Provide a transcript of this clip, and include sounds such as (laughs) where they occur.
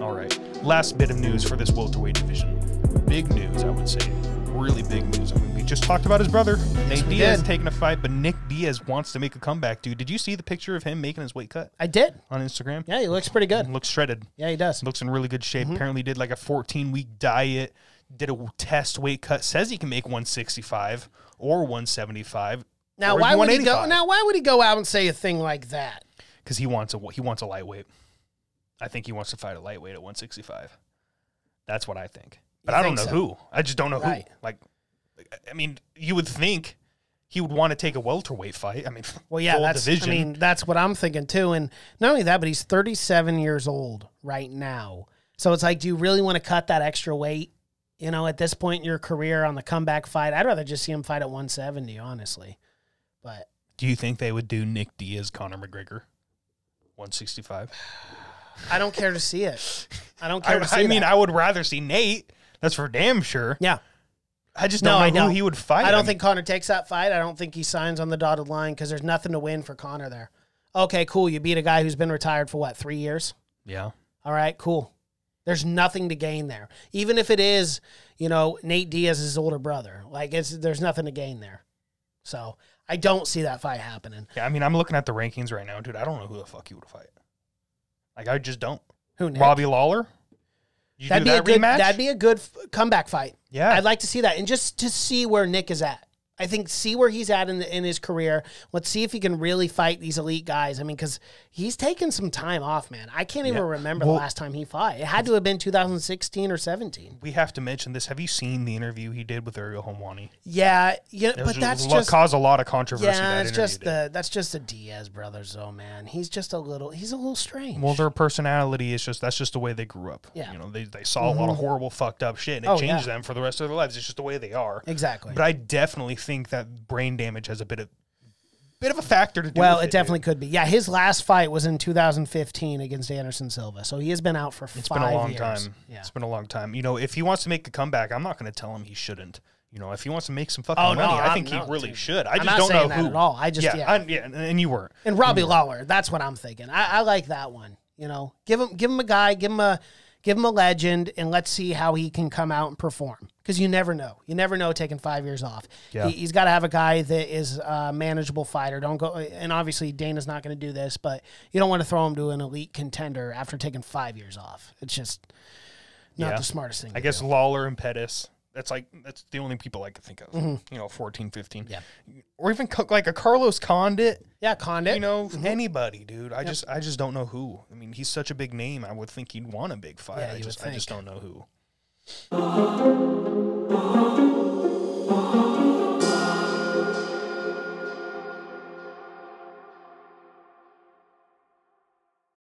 All right. Last bit of news for this welterweight division. Big news, I would say. Really big news. I mean, we just talked about his brother, Nate Diaz, taking a fight, but Nick Diaz wants to make a comeback, dude. Did you see the picture of him making his weight cut? I did. On Instagram? Yeah, he looks pretty good. Looks shredded. Yeah, he does. Looks in really good shape. Mm-hmm. Apparently, did like a 14 week diet, did a test weight cut, says he can make 165 or 175. Now, or why would he go? Now, why would he go out and say a thing like that? Because he wants a he wants a lightweight. I think he wants to fight a lightweight at 165. That's what I think. But you I think don't know so. who. I just don't know right. who. Like, I mean, you would think he would want to take a welterweight fight. I mean, (laughs) well, yeah, that's. Division. I mean, that's what I'm thinking too. And not only that, but he's 37 years old right now. So it's like, do you really want to cut that extra weight? You know, at this point in your career on the comeback fight, I'd rather just see him fight at 170, honestly. But do you think they would do Nick Diaz, Conor McGregor, 165? (sighs) (sighs) (sighs) I don't care to see it. I don't (laughs) care. I, to see I mean, that. I would rather see Nate. That's for damn sure. Yeah. I just don't no, know I know. who he would fight. I don't him. think Connor takes that fight. I don't think he signs on the dotted line because there's nothing to win for Connor there. Okay, cool. You beat a guy who's been retired for what three years? Yeah. All right, cool. There's nothing to gain there, even if it is, you know, Nate Diaz's older brother. Like it's there's nothing to gain there. So I don't see that fight happening. Yeah, I mean, I'm looking at the rankings right now, dude. I don't know who the fuck he would fight. Like I just don't. Who Nick? Robbie Lawler? You that'd be that a rematch? good. That'd be a good f- comeback fight. Yeah, I'd like to see that, and just to see where Nick is at. I think see where he's at in the, in his career. Let's see if he can really fight these elite guys. I mean, because he's taken some time off, man. I can't even yeah. remember well, the last time he fought. It had to have been 2016 or 17. We have to mention this. Have you seen the interview he did with Ariel Homwani? Yeah, yeah, but just, that's just caused a lot of controversy. Yeah, that's just did. the that's just the Diaz brothers, though, man. He's just a little he's a little strange. Well, their personality is just that's just the way they grew up. Yeah, you know, they they saw mm-hmm. a lot of mm-hmm. horrible, fucked up shit, and it oh, changed yeah. them for the rest of their lives. It's just the way they are. Exactly. But I definitely think think that brain damage has a bit of bit of a factor to do. Well, it, it definitely dude. could be. Yeah, his last fight was in 2015 against Anderson Silva, so he has been out for it's been a long years. time. Yeah. It's been a long time. You know, if he wants to make a comeback, I'm not going to tell him he shouldn't. You know, if he wants to make some fucking oh, money, no, I think he really dude. should. I I'm just don't know who. At all. I just yeah, yeah. I, yeah and you were And Robbie Lawler, that's what I'm thinking. I, I like that one. You know, give him give him a guy, give him a give him a legend, and let's see how he can come out and perform. Because you never know. You never know taking five years off. Yeah. He, has got to have a guy that is a manageable fighter. Don't go. And obviously, Dana's not going to do this, but you don't want to throw him to an elite contender after taking five years off. It's just not yeah. the smartest thing. I guess do. Lawler and Pettis that's like that's the only people I could think of. Mm-hmm. You know, 14, 15. Yeah. Or even co- like a Carlos Condit. Yeah, Condit. You know, mm-hmm. anybody, dude. I yep. just I just don't know who. I mean, he's such a big name. I would think he'd want a big fight. Yeah, I just I just don't know who. (laughs)